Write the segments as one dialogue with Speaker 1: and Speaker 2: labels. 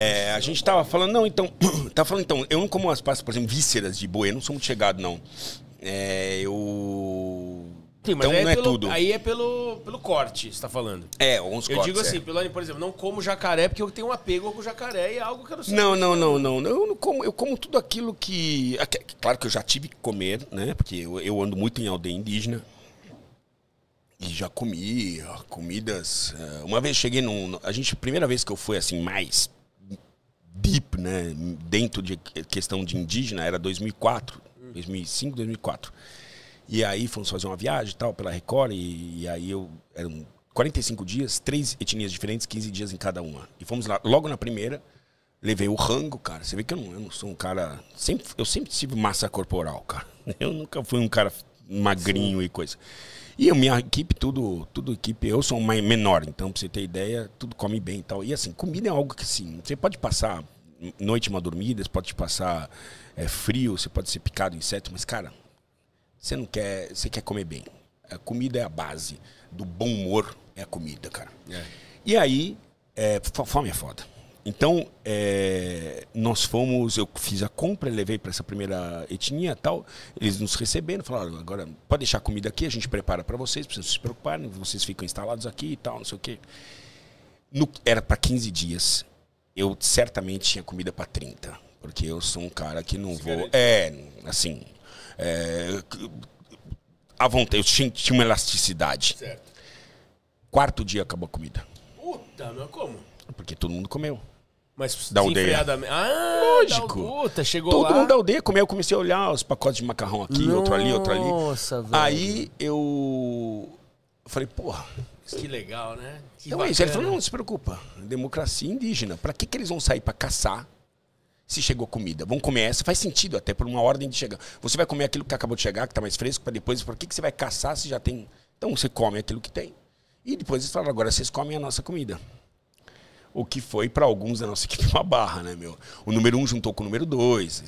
Speaker 1: É, a gente tava falando, não, então, tá falando, então, eu não como as pastas, por exemplo, vísceras de boi, eu não sou muito chegado, não. É, eu. Sim, então é não é, pelo, tudo. Aí é pelo, pelo corte, você tá falando. É, uns eu cortes. Eu digo assim, é. pelo, por exemplo, não como jacaré porque eu tenho um apego com jacaré e é algo que eu não sei. Não, não, não, não, não. Eu não como, eu como tudo aquilo que. Claro que eu já tive que comer, né? Porque eu, eu ando muito em aldeia indígena. E já comi ó, comidas. É, uma vez cheguei num. A gente, primeira vez que eu fui assim, mais deep, né, dentro de questão de indígena, era 2004, 2005, 2004. E aí fomos fazer uma viagem tal pela Record e, e aí eu eram 45 dias, três etnias diferentes, 15 dias em cada uma. E fomos lá logo na primeira, levei o rango, cara. Você vê que eu não, eu não sou um cara, sempre eu sempre tive massa corporal, cara. Eu nunca fui um cara magrinho Sim. e coisa. E a minha equipe, tudo, tudo equipe, eu sou uma menor, então pra você ter ideia, tudo come bem e tal. E assim, comida é algo que assim, você pode passar noite mal dormida, você pode passar é, frio, você pode ser picado inseto, mas cara, você não quer, você quer comer bem. A comida é a base do bom humor, é a comida, cara. É. E aí, é, fome é foda. Então, é, nós fomos, eu fiz a compra, levei para essa primeira etnia tal. Eles nos receberam, falaram: agora pode deixar a comida aqui, a gente prepara para vocês, não precisa se preocupar? vocês ficam instalados aqui e tal, não sei o quê. No, era para 15 dias. Eu certamente tinha comida para 30, porque eu sou um cara que não vou. É, assim. É, à vontade, eu tinha, tinha uma elasticidade. Certo. Quarto dia acabou a comida. Puta, mas como? Porque todo mundo comeu. Mas da aldeia. Ah, lógico. Puta, chegou Todo lá. mundo da aldeia comeu. Eu comecei a olhar os pacotes de macarrão aqui, Nossa, outro ali, outro ali. Nossa, velho. Aí eu falei, porra. Que legal, né? Que então é isso. Ele falou, não, não se preocupa. Democracia indígena. Pra que, que eles vão sair pra caçar se chegou comida? Vão comer essa? Faz sentido até, por uma ordem de chegar. Você vai comer aquilo que acabou de chegar, que tá mais fresco, pra depois. Por que, que você vai caçar se já tem. Então você come aquilo que tem. E depois eles falaram, agora vocês comem a nossa comida. O que foi para alguns da nossa equipe uma barra, né, meu? O número um juntou com o número dois,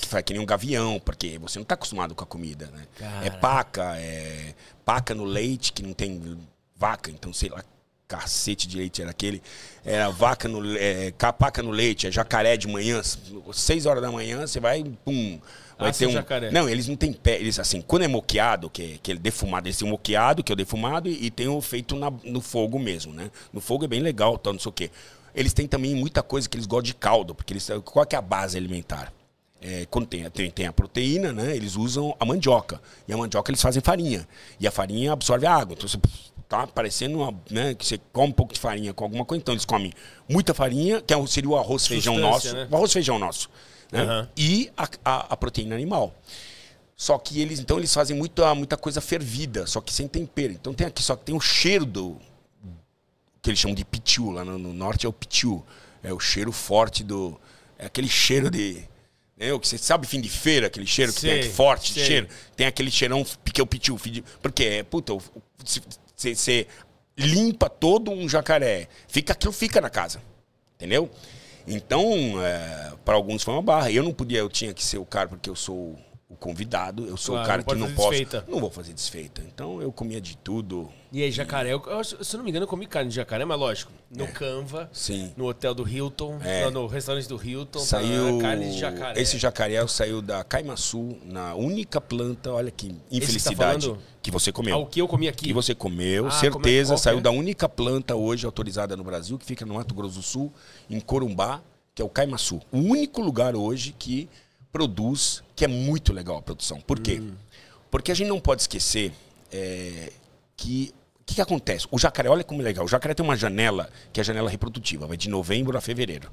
Speaker 1: que foi que nem um gavião, porque você não está acostumado com a comida, né? É Cara. É paca, é paca no leite, que não tem vaca, então sei lá cacete de leite era aquele. Era vaca no é, capaca no leite, é jacaré de manhã, 6 horas da manhã, você vai, pum. Vai ah, ter um... Jacaré. Não, eles não têm pé. Eles, assim, quando é moqueado, que é, que é defumado, eles têm moqueado, que é o defumado, e, e tem o feito na, no fogo mesmo, né? No fogo é bem legal, tal, não sei o quê. Eles têm também muita coisa que eles gostam de caldo, porque eles qual é a base alimentar? É, quando tem, tem, tem, a proteína, né? Eles usam a mandioca. E a mandioca eles fazem farinha. E a farinha absorve a água. Então você tá parecendo uma, né, que você come um pouco de farinha com alguma coisa. Então eles comem muita farinha, que é seria o arroz Sustância, feijão né? nosso, né? o arroz feijão nosso, né? Uhum. e a, a, a, proteína animal. Só que eles, então eles fazem muita, muita coisa fervida, só que sem tempero. Então tem aqui, só que tem o cheiro do que eles chamam de pitiu, lá no, no norte é o pitiu, é o cheiro forte do é aquele cheiro de é, o que você sabe fim de feira, aquele cheiro que tem aqui, forte de cheiro. Tem aquele cheirão que é o pitiu. Porque, é, puta, se, você limpa todo um jacaré. Fica aquilo, fica na casa. Entendeu? Então, é, para alguns foi uma barra. Eu não podia, eu tinha que ser o cara porque eu sou o convidado, eu sou claro, o cara que não posso. Desfeita. Não vou fazer desfeita. Então eu comia de tudo. E aí, jacaré, eu, se não me engano, eu comi carne de jacaré, mas lógico, no é. Canva, Sim. no hotel do Hilton, é. no restaurante do Hilton, tá, saiu é carne de jacaré. Esse jacaré saiu da Caimaçu, na única planta, olha que tá infelicidade. Tá que você comeu. Ah, o que eu comi aqui. Que você comeu, ah, é certeza, saiu da única planta hoje autorizada no Brasil, que fica no Mato Grosso do Sul, em Corumbá, que é o Caimaçu. O único lugar hoje que produz, que é muito legal a produção. Por quê? Hum. Porque a gente não pode esquecer é, que que, que acontece? O jacaré, olha como é legal. O jacaré tem uma janela, que é a janela reprodutiva, vai de novembro a fevereiro.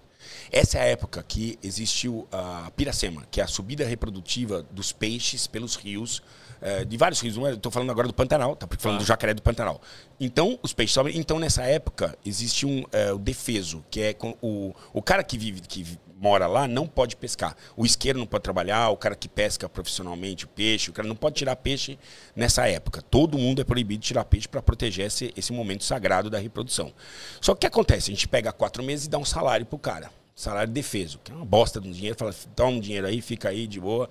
Speaker 1: Essa é a época que existiu a piracema, que é a subida reprodutiva dos peixes pelos rios, eh, de vários rios. É, Estou falando agora do Pantanal, tá? Porque falando ah. do jacaré do Pantanal. Então, os peixes sobem. Então, nessa época, existe um, é, o defeso, que é o, o cara que vive, que mora lá, não pode pescar. O isqueiro não pode trabalhar, o cara que pesca profissionalmente o peixe, o cara não pode tirar peixe nessa época. Todo mundo é proibido de tirar peixe para proteger proteger esse, esse momento sagrado da reprodução. Só que o que acontece? A gente pega quatro meses e dá um salário pro cara. Salário defeso, que é uma bosta de um dinheiro. Fala, toma um dinheiro aí, fica aí de boa.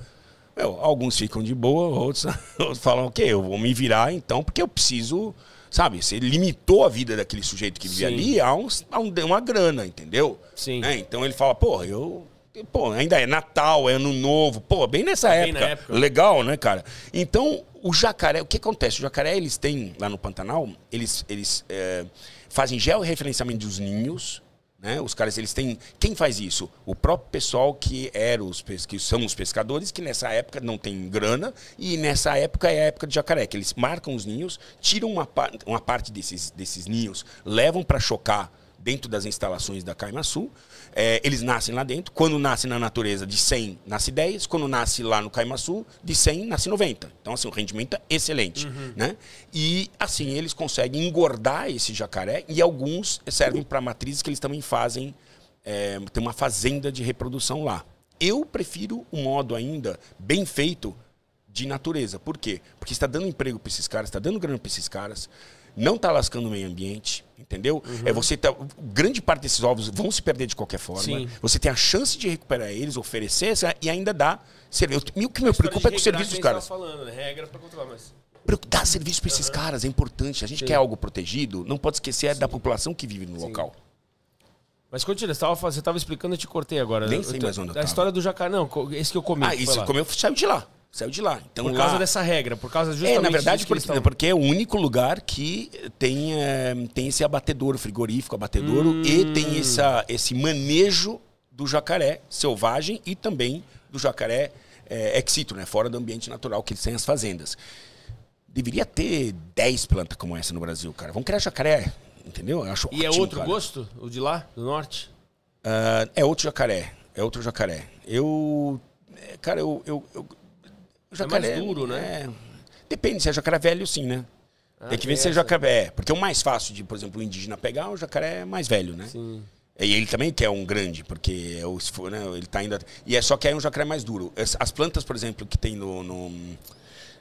Speaker 1: Meu, alguns ficam de boa, outros, outros falam, ok, eu vou me virar então, porque eu preciso sabe? Você limitou a vida daquele sujeito que vivia ali a, um, a um, uma grana, entendeu? Sim. Né, então ele fala, porra, eu Pô, ainda é Natal, é Ano Novo. Pô, bem nessa época. Bem época. Legal, né, cara? Então, o jacaré, o que acontece? O jacaré, eles têm, lá no Pantanal, eles, eles é, fazem georreferenciamento dos ninhos, né? Os caras, eles têm... Quem faz isso? O próprio pessoal que, era os, que são os pescadores, que nessa época não tem grana, e nessa época é a época de jacaré, que eles marcam os ninhos, tiram uma, uma parte desses, desses ninhos, levam para chocar dentro das instalações da Caimaçu. É, eh, eles nascem lá dentro. Quando nasce na natureza, de 100 nasce 10. Quando nasce lá no Caimaçu, de 100 nasce 90. Então, assim, o rendimento é excelente. Uhum. Né? E, assim, eles conseguem engordar esse jacaré e alguns servem para matrizes que eles também fazem. É, tem uma fazenda de reprodução lá. Eu prefiro o um modo ainda bem feito de natureza. Por quê? Porque está dando emprego para esses caras, está dando grana para esses caras não está lascando o meio ambiente, entendeu? É uhum. É você tá, grande parte desses ovos vão se perder de qualquer forma. Sim. Você tem a chance de recuperar eles, oferecer e ainda dá serviço. O que me preocupa é com o serviço dos tá caras. Falando, né? Regra para controlar, mas serviço para esses uhum. caras é importante. A gente Sim. quer algo protegido, não pode esquecer é Sim. da população que vive no Sim. local. Mas continua, você estava explicando, eu te cortei agora. Nem sei mais onde eu A história do jacaré, não, esse que eu comi. Ah, isso, comeu, saiu de lá. Saiu de lá. Então, por causa lá... dessa regra, por causa justamente. É, na verdade, por, estão... porque é o único lugar que tem, é, tem esse abatedouro, frigorífico, abatedouro, hum. e tem essa, esse manejo do jacaré selvagem e também do jacaré é, né? fora do ambiente natural que eles têm as fazendas. Deveria ter 10 plantas como essa no Brasil, cara. Vamos criar jacaré, entendeu? Eu acho e é ótimo, é outro cara. gosto, o de lá, do norte? Uh, é outro jacaré, é outro jacaré. Eu, eh, cara, eu, eu, eu é jacaré, é mais duro, né? É, depende, se é jacaré velho, sim, né? Ah, tem que ver se é jacaré. É, porque o mais fácil de, por exemplo, o indígena pegar, o jacaré é mais velho, né? Sim. E ele também quer um grande, porque é o, né, ele tá ainda. E é só que é um jacaré mais duro. As, as plantas, por exemplo, que tem no, no,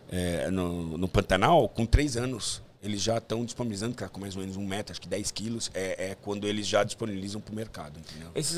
Speaker 1: é, no, no Pantanal, com três anos, eles já estão disponibilizando, cara, tá com mais ou menos um metro, acho que 10 quilos, é, é quando eles já disponibilizam para o mercado, entendeu? Esses